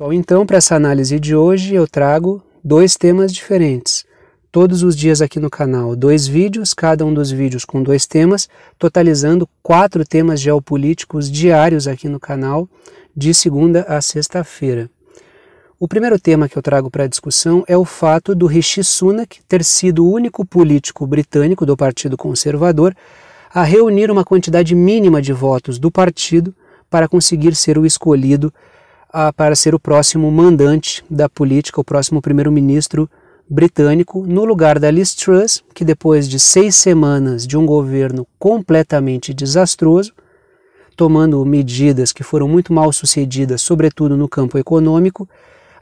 Pessoal, então, para essa análise de hoje, eu trago dois temas diferentes. Todos os dias aqui no canal, dois vídeos, cada um dos vídeos com dois temas, totalizando quatro temas geopolíticos diários aqui no canal, de segunda a sexta-feira. O primeiro tema que eu trago para discussão é o fato do Rishi Sunak ter sido o único político britânico do Partido Conservador a reunir uma quantidade mínima de votos do partido para conseguir ser o escolhido a, para ser o próximo mandante da política, o próximo primeiro-ministro britânico, no lugar da Liz Truss, que depois de seis semanas de um governo completamente desastroso, tomando medidas que foram muito mal sucedidas, sobretudo no campo econômico,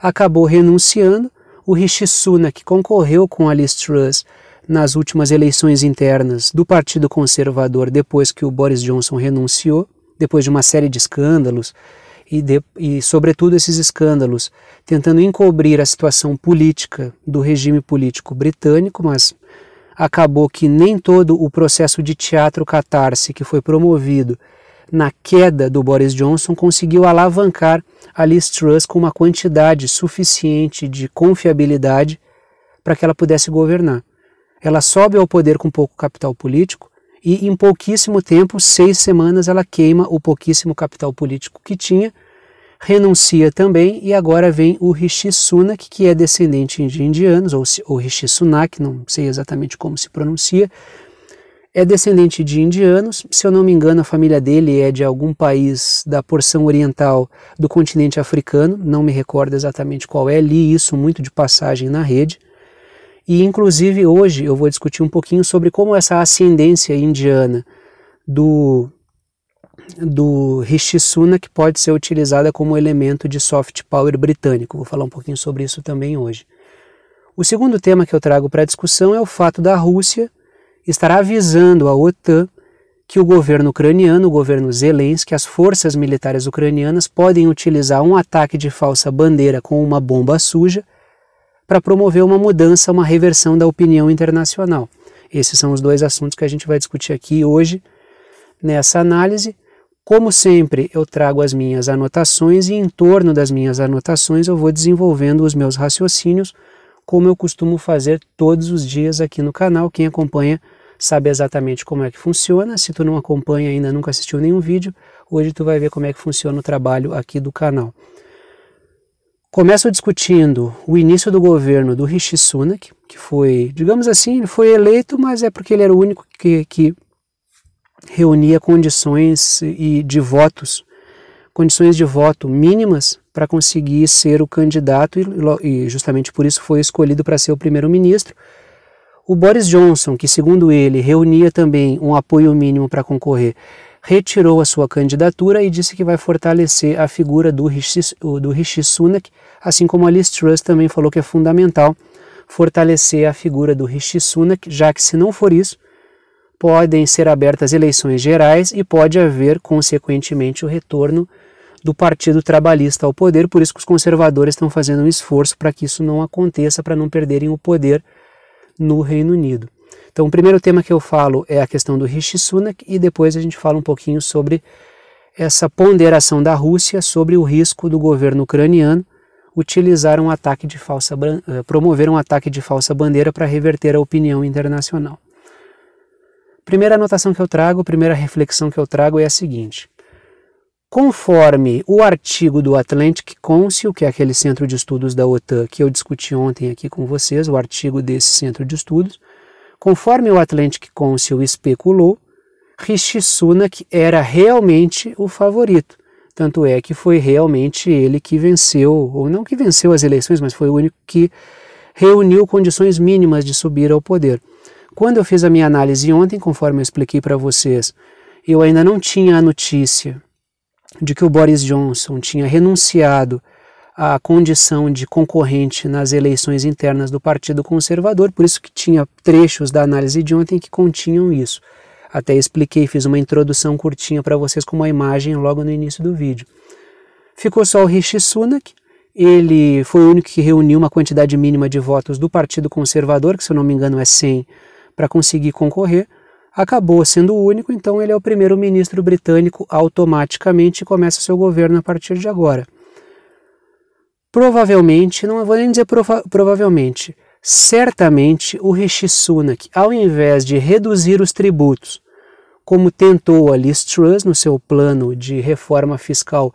acabou renunciando. O Rishi Sunak concorreu com a Liz Truss nas últimas eleições internas do Partido Conservador depois que o Boris Johnson renunciou, depois de uma série de escândalos e, de, e, sobretudo, esses escândalos tentando encobrir a situação política do regime político britânico, mas acabou que nem todo o processo de teatro catarse que foi promovido na queda do Boris Johnson conseguiu alavancar a Liz Truss com uma quantidade suficiente de confiabilidade para que ela pudesse governar. Ela sobe ao poder com pouco capital político e, em pouquíssimo tempo, seis semanas, ela queima o pouquíssimo capital político que tinha renuncia também, e agora vem o Rishi Sunak, que é descendente de indianos, ou, ou Rishi Sunak, não sei exatamente como se pronuncia, é descendente de indianos, se eu não me engano, a família dele é de algum país da porção oriental do continente africano, não me recordo exatamente qual é, li isso muito de passagem na rede. E inclusive hoje eu vou discutir um pouquinho sobre como essa ascendência indiana do do Rishi Sunak pode ser utilizada como elemento de soft power britânico. Vou falar um pouquinho sobre isso também hoje. O segundo tema que eu trago para discussão é o fato da Rússia estar avisando a OTAN que o governo ucraniano, o governo Zelensky, as forças militares ucranianas podem utilizar um ataque de falsa bandeira com uma bomba suja para promover uma mudança, uma reversão da opinião internacional. Esses são os dois assuntos que a gente vai discutir aqui hoje nessa análise. Como sempre, eu trago as minhas anotações e em torno das minhas anotações eu vou desenvolvendo os meus raciocínios, como eu costumo fazer todos os dias aqui no canal. Quem acompanha sabe exatamente como é que funciona. Se tu não acompanha ainda, nunca assistiu nenhum vídeo, hoje tu vai ver como é que funciona o trabalho aqui do canal. Começo discutindo o início do governo do Rishi Sunak, que foi, digamos assim, ele foi eleito, mas é porque ele era o único que, que reunia condições e de votos, condições de voto mínimas para conseguir ser o candidato e, e justamente por isso foi escolhido para ser o primeiro-ministro. O Boris Johnson, que segundo ele reunia também um apoio mínimo para concorrer, retirou a sua candidatura e disse que vai fortalecer a figura do Rishi, do Rishi Sunak, assim como a Liz Truss também falou que é fundamental fortalecer a figura do Rishi Sunak, já que se não for isso, podem ser abertas eleições gerais e pode haver, consequentemente, o retorno do Partido Trabalhista ao poder. Por isso que os conservadores estão fazendo um esforço para que isso não aconteça, para não perderem o poder no Reino Unido. Então, o primeiro tema que eu falo é a questão do Rishi Sunak e depois a gente fala um pouquinho sobre essa ponderação da Rússia sobre o risco do governo ucraniano utilizar um ataque de falsa eh, promover um ataque de falsa bandeira para reverter a opinião internacional. Primeira anotação que eu trago, primeira reflexão que eu trago é a seguinte. Conforme o artigo do Atlantic Council, que é aquele centro de estudos da OTAN que eu discuti ontem aqui com vocês, o artigo desse centro de estudos, conforme o Atlantic Council especulou, Rishi Sunak era realmente o favorito. Tanto é que foi realmente ele que venceu, ou não que venceu as eleições, mas foi o único que reuniu condições mínimas de subir ao poder. Quando eu fiz a minha análise ontem, conforme eu expliquei para vocês, eu ainda não tinha a notícia de que o Boris Johnson tinha renunciado à condição de concorrente nas eleições internas do Partido Conservador, por isso que tinha trechos da análise de ontem que continham isso. Até expliquei, fiz uma introdução curtinha para vocês com uma imagem logo no início do vídeo. Ficou só o Rishi Sunak, ele foi o único que reuniu uma quantidade mínima de votos do Partido Conservador, que se eu não me engano é 100, para conseguir concorrer, acabou sendo o único, então ele é o primeiro-ministro britânico automaticamente e começa seu governo a partir de agora. Provavelmente, não vou nem dizer prova provavelmente, certamente o Rishi Sunak, ao invés de reduzir os tributos, como tentou a Liz Truss no seu plano de reforma fiscal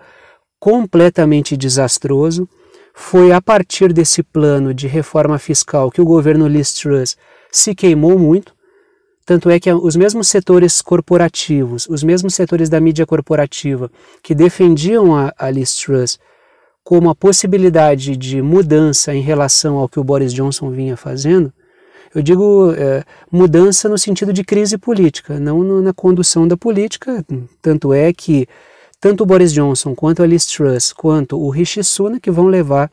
completamente desastroso, foi a partir desse plano de reforma fiscal que o governo Liz Truss se queimou muito. Tanto é que os mesmos setores corporativos, os mesmos setores da mídia corporativa que defendiam a, a Liz Truss como a possibilidade de mudança em relação ao que o Boris Johnson vinha fazendo, eu digo é, mudança no sentido de crise política, não no, na condução da política. Tanto é que tanto o Boris Johnson, quanto a Liz Truss, quanto o Rishi Sunak vão levar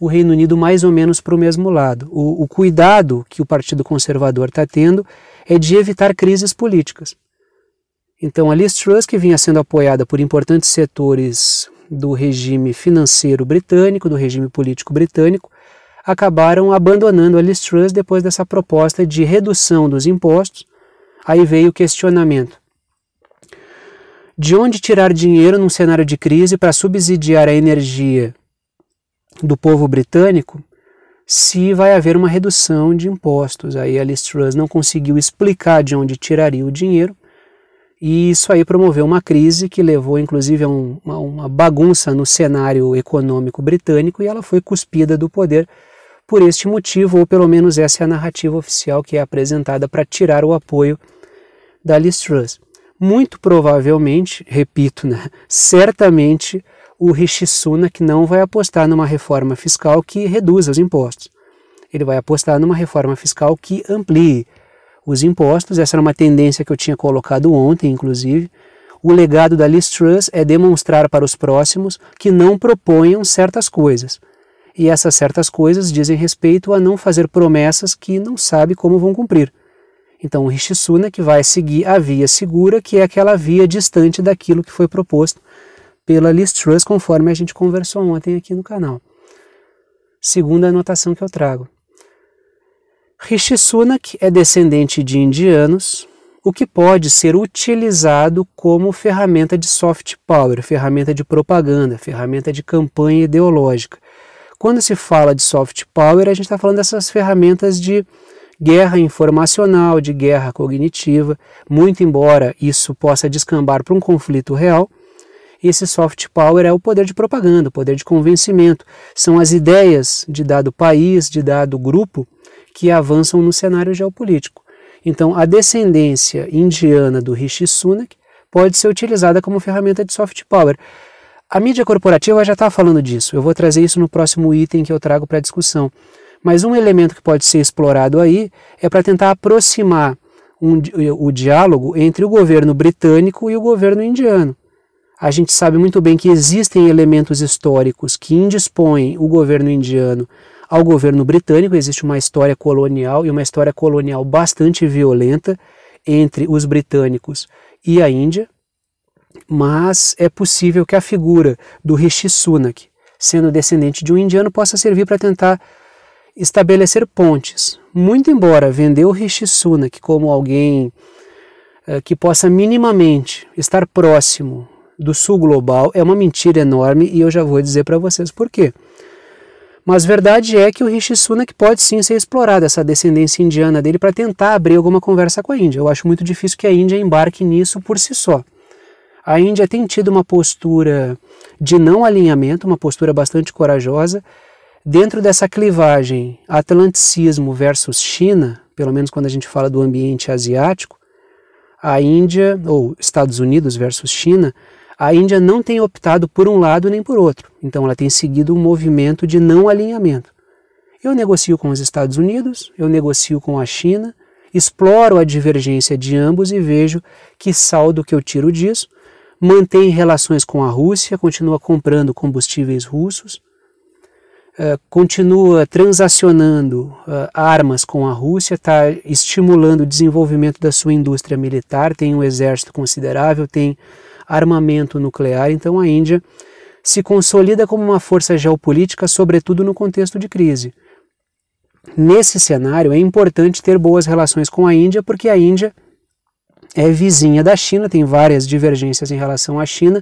o Reino Unido mais ou menos para o mesmo lado. O, o cuidado que o Partido Conservador está tendo é de evitar crises políticas. Então, a Liz Truss, que vinha sendo apoiada por importantes setores do regime financeiro britânico, do regime político britânico, acabaram abandonando a Liz Truss depois dessa proposta de redução dos impostos. Aí veio o questionamento. De onde tirar dinheiro num cenário de crise para subsidiar a energia do povo britânico se vai haver uma redução de impostos. Aí a Liz Truss não conseguiu explicar de onde tiraria o dinheiro, e isso aí promoveu uma crise que levou inclusive a um, uma, uma bagunça no cenário econômico britânico e ela foi cuspida do poder por este motivo, ou pelo menos essa é a narrativa oficial que é apresentada para tirar o apoio da Liz Truss. Muito provavelmente, repito, né, certamente o Rishi Sunak não vai apostar numa reforma fiscal que reduza os impostos. Ele vai apostar numa reforma fiscal que amplie os impostos. Essa era uma tendência que eu tinha colocado ontem, inclusive. O legado da Liz Truss é demonstrar para os próximos que não proponham certas coisas. E essas certas coisas dizem respeito a não fazer promessas que não sabe como vão cumprir. Então, o Rishi Sunak vai seguir a via segura, que é aquela via distante daquilo que foi proposto pela Liz Truss, conforme a gente conversou ontem aqui no canal. Segunda anotação que eu trago. Rishi Sunak é descendente de indianos, o que pode ser utilizado como ferramenta de soft power, ferramenta de propaganda, ferramenta de campanha ideológica. Quando se fala de soft power, a gente está falando dessas ferramentas de guerra informacional, de guerra cognitiva, muito embora isso possa descambar para um conflito real, esse soft power é o poder de propaganda, o poder de convencimento. São as ideias de dado país, de dado grupo, que avançam no cenário geopolítico. Então, a descendência indiana do Rishi Sunak pode ser utilizada como ferramenta de soft power. A mídia corporativa já está falando disso. Eu vou trazer isso no próximo item que eu trago para discussão. Mas um elemento que pode ser explorado aí é para tentar aproximar um, o diálogo entre o governo britânico e o governo indiano a gente sabe muito bem que existem elementos históricos que indispõem o governo indiano ao governo britânico. Existe uma história colonial e uma história colonial bastante violenta entre os britânicos e a Índia, mas é possível que a figura do Rishi Sunak, sendo descendente de um indiano, possa servir para tentar estabelecer pontes. Muito embora vender o Rishi Sunak como alguém eh, que possa minimamente estar próximo do sul global é uma mentira enorme e eu já vou dizer para vocês por quê. Mas verdade é que o Rishi Sunak pode sim ser explorado, essa descendência indiana dele, para tentar abrir alguma conversa com a Índia. Eu acho muito difícil que a Índia embarque nisso por si só. A Índia tem tido uma postura de não alinhamento, uma postura bastante corajosa, dentro dessa clivagem atlanticismo versus China, pelo menos quando a gente fala do ambiente asiático, a Índia, ou Estados Unidos versus China, a Índia não tem optado por um lado nem por outro. Então ela tem seguido um movimento de não alinhamento. Eu negocio com os Estados Unidos, eu negocio com a China, exploro a divergência de ambos e vejo que saldo que eu tiro disso. Mantém relações com a Rússia, continua comprando combustíveis russos, eh, continua transacionando eh, armas com a Rússia, está estimulando o desenvolvimento da sua indústria militar, tem um exército considerável, tem armamento nuclear, então a Índia se consolida como uma força geopolítica, sobretudo no contexto de crise. Nesse cenário, é importante ter boas relações com a Índia, porque a Índia é vizinha da China, tem várias divergências em relação à China,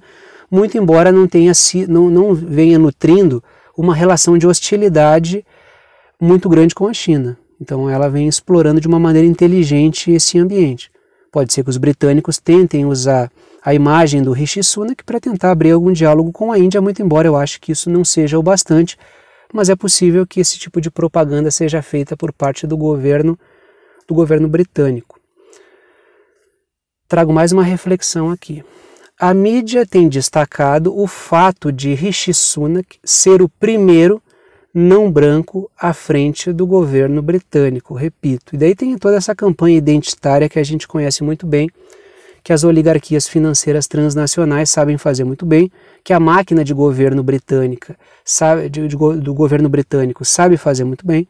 muito embora não, tenha, não, não venha nutrindo uma relação de hostilidade muito grande com a China. Então ela vem explorando de uma maneira inteligente esse ambiente. Pode ser que os britânicos tentem usar a imagem do Rishi Sunak para tentar abrir algum diálogo com a Índia, muito embora eu ache que isso não seja o bastante, mas é possível que esse tipo de propaganda seja feita por parte do governo do governo britânico. Trago mais uma reflexão aqui. A mídia tem destacado o fato de Rishi Sunak ser o primeiro não branco à frente do governo britânico, repito. E daí tem toda essa campanha identitária que a gente conhece muito bem, que as oligarquias financeiras transnacionais sabem fazer muito bem, que a máquina de governo britânica sabe, de, de, do governo britânico sabe fazer muito bem,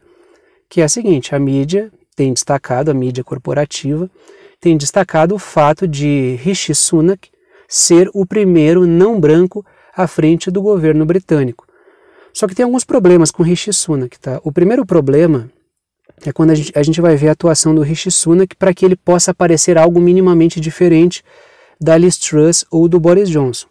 que é a seguinte: a mídia tem destacado, a mídia corporativa tem destacado o fato de Rishi Sunak ser o primeiro não branco à frente do governo britânico. Só que tem alguns problemas com Rishi Sunak, tá? O primeiro problema é quando a gente, a gente vai ver a atuação do Rishi Sunak para que ele possa aparecer algo minimamente diferente da Liz Truss ou do Boris Johnson.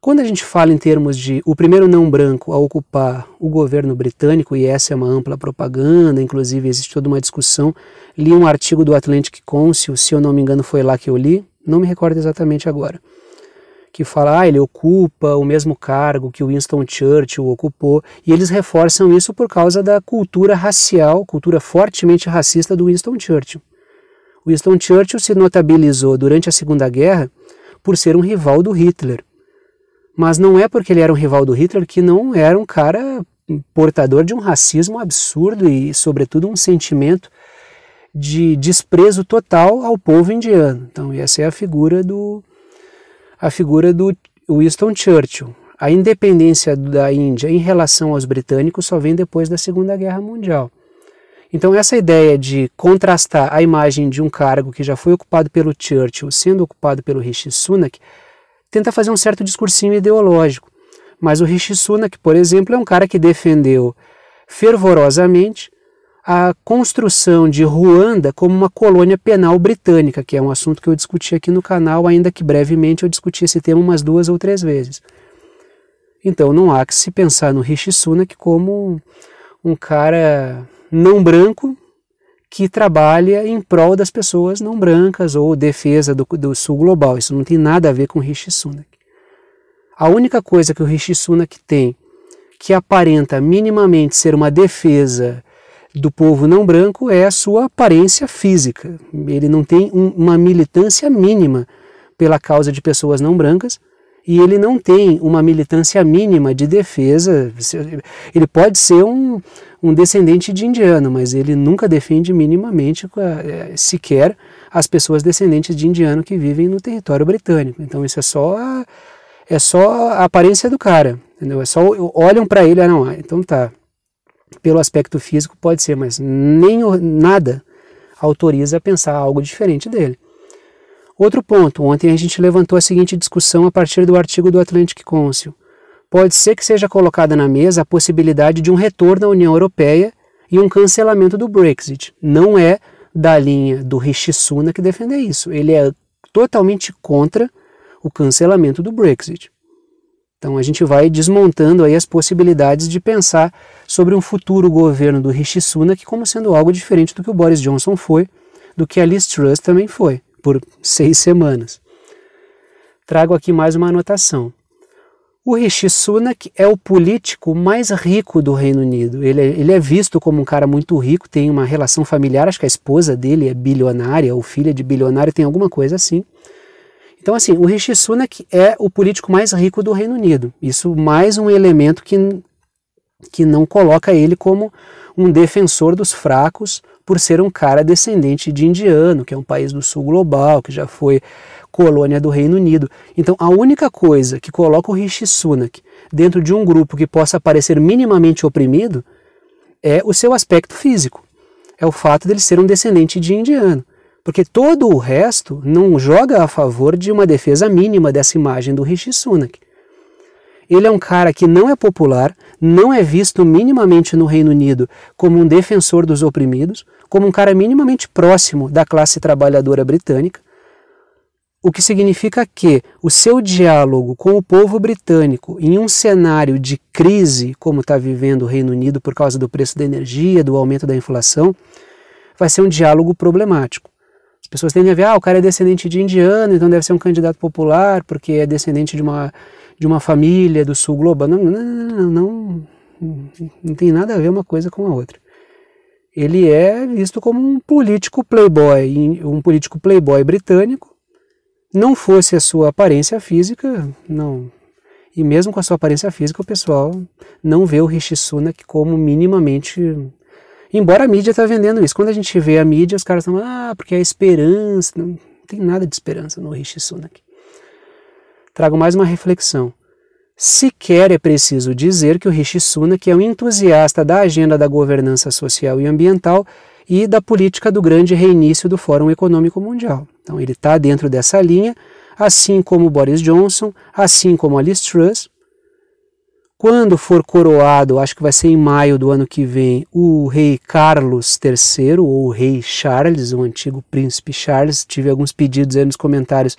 Quando a gente fala em termos de o primeiro não branco a ocupar o governo britânico, e essa é uma ampla propaganda, inclusive existe toda uma discussão, li um artigo do Atlantic Council, se eu não me engano foi lá que eu li, não me recordo exatamente agora que fala, ah, ele ocupa o mesmo cargo que Winston Churchill ocupou, e eles reforçam isso por causa da cultura racial, cultura fortemente racista do Winston Churchill. Winston Churchill se notabilizou durante a Segunda Guerra por ser um rival do Hitler. Mas não é porque ele era um rival do Hitler que não era um cara portador de um racismo absurdo e, sobretudo, um sentimento de desprezo total ao povo indiano. Então, essa é a figura do, a figura do Winston Churchill. A independência da Índia em relação aos britânicos só vem depois da Segunda Guerra Mundial. Então, essa ideia de contrastar a imagem de um cargo que já foi ocupado pelo Churchill sendo ocupado pelo Rishi Sunak tenta fazer um certo discursinho ideológico. Mas o Rishi Sunak, por exemplo, é um cara que defendeu fervorosamente a construção de Ruanda como uma colônia penal britânica, que é um assunto que eu discuti aqui no canal, ainda que brevemente eu discuti esse tema umas duas ou três vezes. Então não há que se pensar no Rishi Sunak como um cara não branco que trabalha em prol das pessoas não brancas ou defesa do, do sul global. Isso não tem nada a ver com o Rishi Sunak. A única coisa que o Rishi Sunak tem que aparenta minimamente ser uma defesa do povo não branco é a sua aparência física. Ele não tem um, uma militância mínima pela causa de pessoas não brancas e ele não tem uma militância mínima de defesa. Ele pode ser um, um descendente de indiano, mas ele nunca defende minimamente eh, sequer as pessoas descendentes de indiano que vivem no território britânico. Então isso é só a, é só a aparência do cara, entendeu? É só olham para ele, ah, não, ah, então tá, pelo aspecto físico pode ser, mas nem nada autoriza a pensar algo diferente dele. Outro ponto, ontem a gente levantou a seguinte discussão a partir do artigo do Atlantic Council. Pode ser que seja colocada na mesa a possibilidade de um retorno à União Europeia e um cancelamento do Brexit. Não é da linha do Rishi Sunak defender isso. Ele é totalmente contra o cancelamento do Brexit. Então a gente vai desmontando aí as possibilidades de pensar sobre um futuro governo do Rishi Sunak como sendo algo diferente do que o Boris Johnson foi, do que a Liz Truss também foi, por seis semanas. Trago aqui mais uma anotação. O Rishi Sunak é o político mais rico do Reino Unido. Ele é, ele é visto como um cara muito rico, tem uma relação familiar, acho que a esposa dele é bilionária, ou filha de bilionário, tem alguma coisa assim. Então, assim, o Rishi Sunak é o político mais rico do Reino Unido. Isso mais um elemento que, que não coloca ele como um defensor dos fracos por ser um cara descendente de indiano, que é um país do sul global, que já foi colônia do Reino Unido. Então, a única coisa que coloca o Rishi Sunak dentro de um grupo que possa parecer minimamente oprimido é o seu aspecto físico. É o fato dele ser um descendente de indiano. Porque todo o resto não joga a favor de uma defesa mínima dessa imagem do Rishi Sunak. Ele é um cara que não é popular, não é visto minimamente no Reino Unido como um defensor dos oprimidos, como um cara minimamente próximo da classe trabalhadora britânica, o que significa que o seu diálogo com o povo britânico em um cenário de crise, como está vivendo o Reino Unido por causa do preço da energia, do aumento da inflação, vai ser um diálogo problemático. As pessoas tendem a ver, ah, o cara é descendente de indiano, então deve ser um candidato popular, porque é descendente de uma, de uma família do sul global. Não, não, não, não, não tem nada a ver uma coisa com a outra. Ele é visto como um político playboy, um político playboy britânico, não fosse a sua aparência física, não. E mesmo com a sua aparência física, o pessoal não vê o Rishi Sunak como minimamente Embora a mídia está vendendo isso. Quando a gente vê a mídia, os caras estão, ah, porque é esperança. Não, não tem nada de esperança no Rishi Sunak. Trago mais uma reflexão. Sequer é preciso dizer que o Rishi Sunak é um entusiasta da agenda da governança social e ambiental e da política do grande reinício do Fórum Econômico Mundial. Então ele está dentro dessa linha, assim como Boris Johnson, assim como Alice Truss, quando for coroado, acho que vai ser em maio do ano que vem, o rei Carlos III, ou o rei Charles, o antigo príncipe Charles, tive alguns pedidos aí nos comentários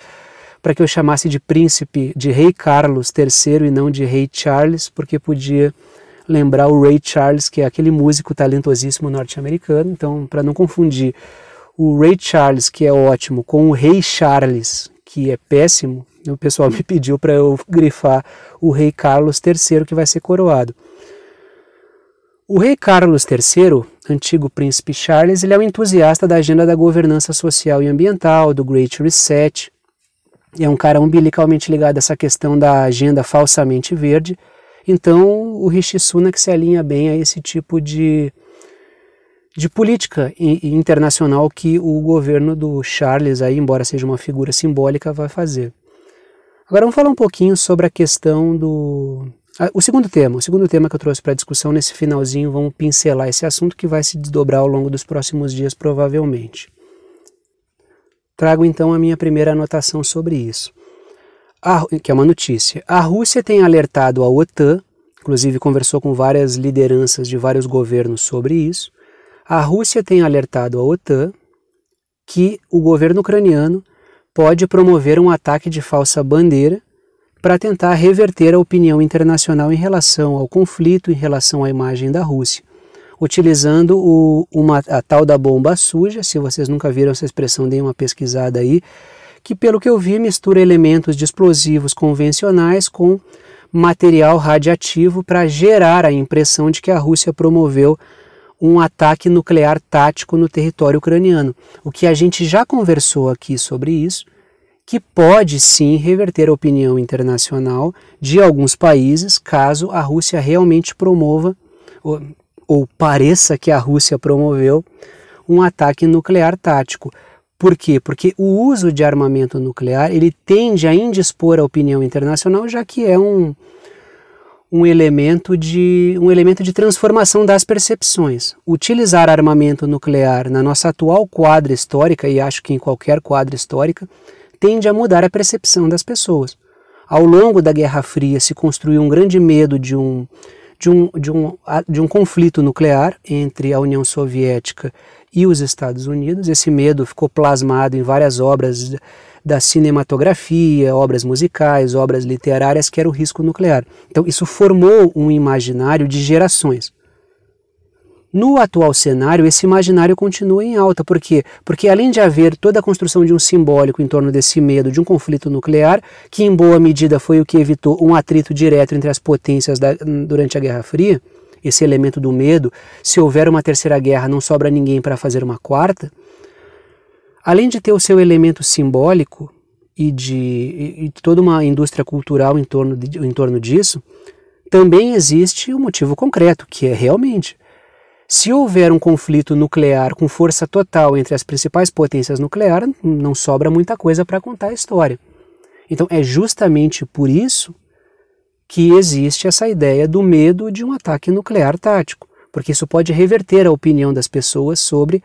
para que eu chamasse de príncipe, de rei Carlos III e não de rei Charles, porque podia lembrar o rei Charles, que é aquele músico talentosíssimo norte-americano. Então, para não confundir o rei Charles, que é ótimo, com o Rei Charles, que é péssimo, o pessoal me pediu para eu grifar o rei Carlos III que vai ser coroado. O rei Carlos III, antigo príncipe Charles, ele é um entusiasta da agenda da governança social e ambiental, do Great Reset. É um cara umbilicalmente ligado a essa questão da agenda falsamente verde. Então, o Rishi Sunak se alinha bem a esse tipo de, de política internacional que o governo do Charles, aí, embora seja uma figura simbólica, vai fazer. Agora vamos falar um pouquinho sobre a questão do o segundo tema, o segundo tema que eu trouxe para discussão nesse finalzinho, vamos pincelar esse assunto que vai se desdobrar ao longo dos próximos dias, provavelmente. Trago então a minha primeira anotação sobre isso, a, que é uma notícia. A Rússia tem alertado a OTAN, inclusive conversou com várias lideranças de vários governos sobre isso. A Rússia tem alertado a OTAN que o governo ucraniano pode promover um ataque de falsa bandeira para tentar reverter a opinião internacional em relação ao conflito, em relação à imagem da Rússia, utilizando o, uma, a tal da bomba suja. Se vocês nunca viram essa expressão, deem uma pesquisada aí. Que, pelo que eu vi, mistura elementos de explosivos convencionais com material radiativo para gerar a impressão de que a Rússia promoveu um ataque nuclear tático no território ucraniano. O que a gente já conversou aqui sobre isso, que pode sim reverter a opinião internacional de alguns países caso a Rússia realmente promova, ou, ou pareça que a Rússia promoveu, um ataque nuclear tático. Por quê? Porque o uso de armamento nuclear ele tende a indispor a opinião internacional, já que é um, um elemento de um elemento de transformação das percepções. Utilizar armamento nuclear na nossa atual quadra histórica e acho que em qualquer quadra histórica tende a mudar a percepção das pessoas. Ao longo da Guerra Fria se construiu um grande medo de um de um, de um, de um conflito nuclear entre a União Soviética e os Estados Unidos. Esse medo ficou plasmado em várias obras da cinematografia, obras musicais, obras literárias, que era o risco nuclear. Então, isso formou um imaginário de gerações. No atual cenário, esse imaginário continua em alta. Por quê? Porque além de haver toda a construção de um simbólico em torno desse medo de um conflito nuclear, que em boa medida foi o que evitou um atrito direto entre as potências da, durante a Guerra Fria, esse elemento do medo, se houver uma terceira guerra, não sobra ninguém para fazer uma quarta além de ter o seu elemento simbólico e de e, e toda uma indústria cultural em torno, de, em torno disso, também existe o um motivo concreto, que é realmente. Se houver um conflito nuclear com força total entre as principais potências nucleares, não sobra muita coisa para contar a história. Então é justamente por isso que existe essa ideia do medo de um ataque nuclear tático, porque isso pode reverter a opinião das pessoas sobre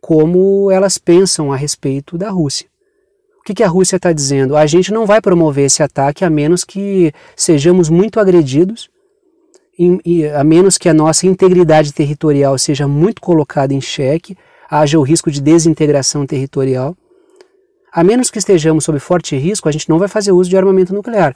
como elas pensam a respeito da Rússia. O que, que a Rússia está dizendo? A gente não vai promover esse ataque a menos que sejamos muito agredidos, em, a menos que a nossa integridade territorial seja muito colocada em xeque, haja o risco de desintegração territorial. A menos que estejamos sob forte risco, a gente não vai fazer uso de armamento nuclear.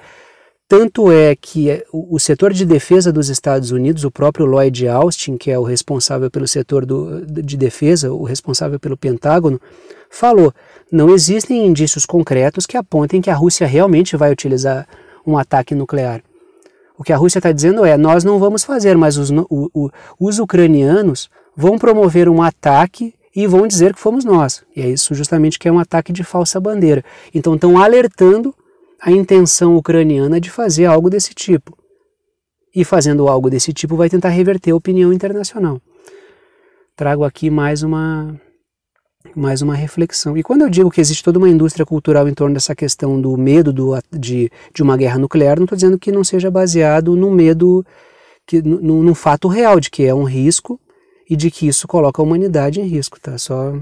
Tanto é que eh, o setor de defesa dos Estados Unidos, o próprio Lloyd Austin, que é o responsável pelo setor do, de defesa, o responsável pelo Pentágono, falou: não existem indícios concretos que apontem que a Rússia realmente vai utilizar um ataque nuclear. O que a Rússia está dizendo é: nós não vamos fazer, mas os, o, o, os ucranianos vão promover um ataque e vão dizer que fomos nós. E é isso justamente que é um ataque de falsa bandeira. Então estão alertando a intenção ucraniana de fazer algo desse tipo. E fazendo algo desse tipo, vai tentar reverter a opinião internacional. Trago aqui mais uma, mais uma reflexão. E quando eu digo que existe toda uma indústria cultural em torno dessa questão do medo do, de, de uma guerra nuclear, não estou dizendo que não seja baseado no medo, que, no num fato real de que é um risco e de que isso coloca a humanidade em risco, tá? Só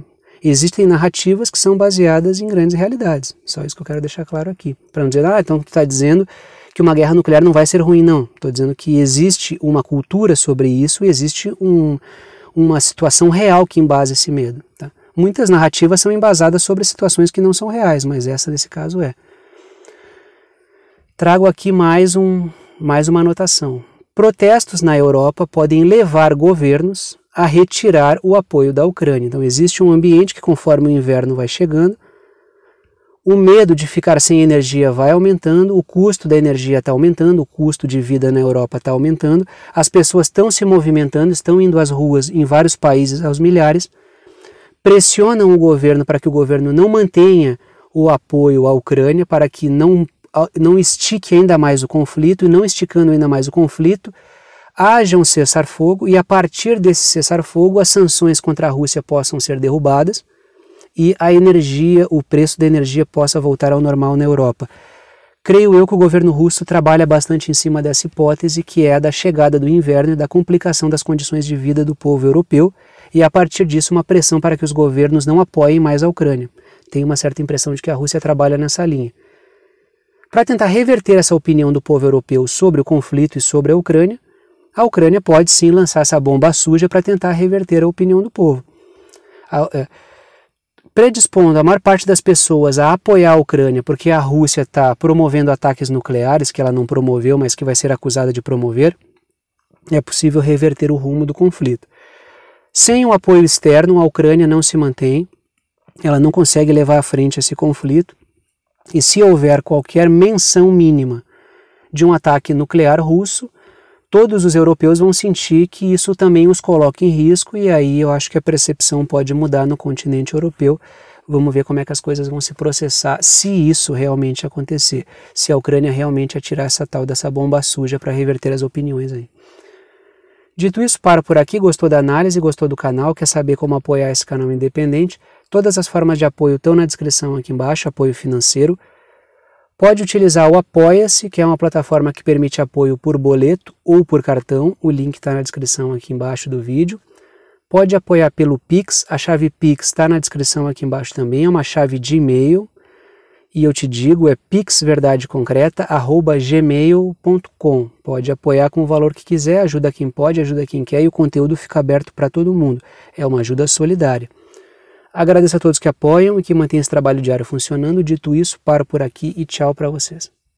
existem narrativas que são baseadas em grandes realidades. Só isso que eu quero deixar claro aqui. Para não dizer, ah, então tu está dizendo que uma guerra nuclear não vai ser ruim, não. Estou dizendo que existe uma cultura sobre isso e existe um, uma situação real que embasa esse medo. Tá? Muitas narrativas são embasadas sobre situações que não são reais, mas essa nesse caso é. Trago aqui mais, um, mais uma anotação. Protestos na Europa podem levar governos a retirar o apoio da Ucrânia. Então, existe um ambiente que, conforme o inverno vai chegando, o medo de ficar sem energia vai aumentando, o custo da energia está aumentando, o custo de vida na Europa está aumentando, as pessoas estão se movimentando, estão indo às ruas em vários países aos milhares, pressionam o governo para que o governo não mantenha o apoio à Ucrânia, para que não, não estique ainda mais o conflito, e não esticando ainda mais o conflito, haja um cessar-fogo e, a partir desse cessar-fogo, as sanções contra a Rússia possam ser derrubadas e a energia, o preço da energia possa voltar ao normal na Europa. Creio eu que o governo russo trabalha bastante em cima dessa hipótese, que é a da chegada do inverno e da complicação das condições de vida do povo europeu, e a partir disso uma pressão para que os governos não apoiem mais a Ucrânia. Tenho uma certa impressão de que a Rússia trabalha nessa linha. Para tentar reverter essa opinião do povo europeu sobre o conflito e sobre a Ucrânia, a Ucrânia pode sim lançar essa bomba suja para tentar reverter a opinião do povo. A, é, predispondo a maior parte das pessoas a apoiar a Ucrânia porque a Rússia está promovendo ataques nucleares que ela não promoveu, mas que vai ser acusada de promover, é possível reverter o rumo do conflito. Sem o apoio externo, a Ucrânia não se mantém, ela não consegue levar à frente esse conflito, e se houver qualquer menção mínima de um ataque nuclear russo, todos os europeus vão sentir que isso também os coloca em risco, e aí eu acho que a percepção pode mudar no continente europeu. Vamos ver como é que as coisas vão se processar se isso realmente acontecer, se a Ucrânia realmente atirar essa tal dessa bomba suja para reverter as opiniões aí. Dito isso, paro por aqui. Gostou da análise? Gostou do canal? Quer saber como apoiar esse canal independente? Todas as formas de apoio estão na descrição aqui embaixo, apoio financeiro. Pode utilizar o Apoia-se, que é uma plataforma que permite apoio por boleto ou por cartão. O link está na descrição aqui embaixo do vídeo. Pode apoiar pelo Pix, a chave Pix está na descrição aqui embaixo também, é uma chave de e-mail. E eu te digo, é pixverdadeconcreta.gmail.com. Pode apoiar com o valor que quiser, ajuda quem pode, ajuda quem quer e o conteúdo fica aberto para todo mundo. É uma ajuda solidária. Agradeço a todos que apoiam e que mantêm esse trabalho diário funcionando. Dito isso, paro por aqui e tchau para vocês.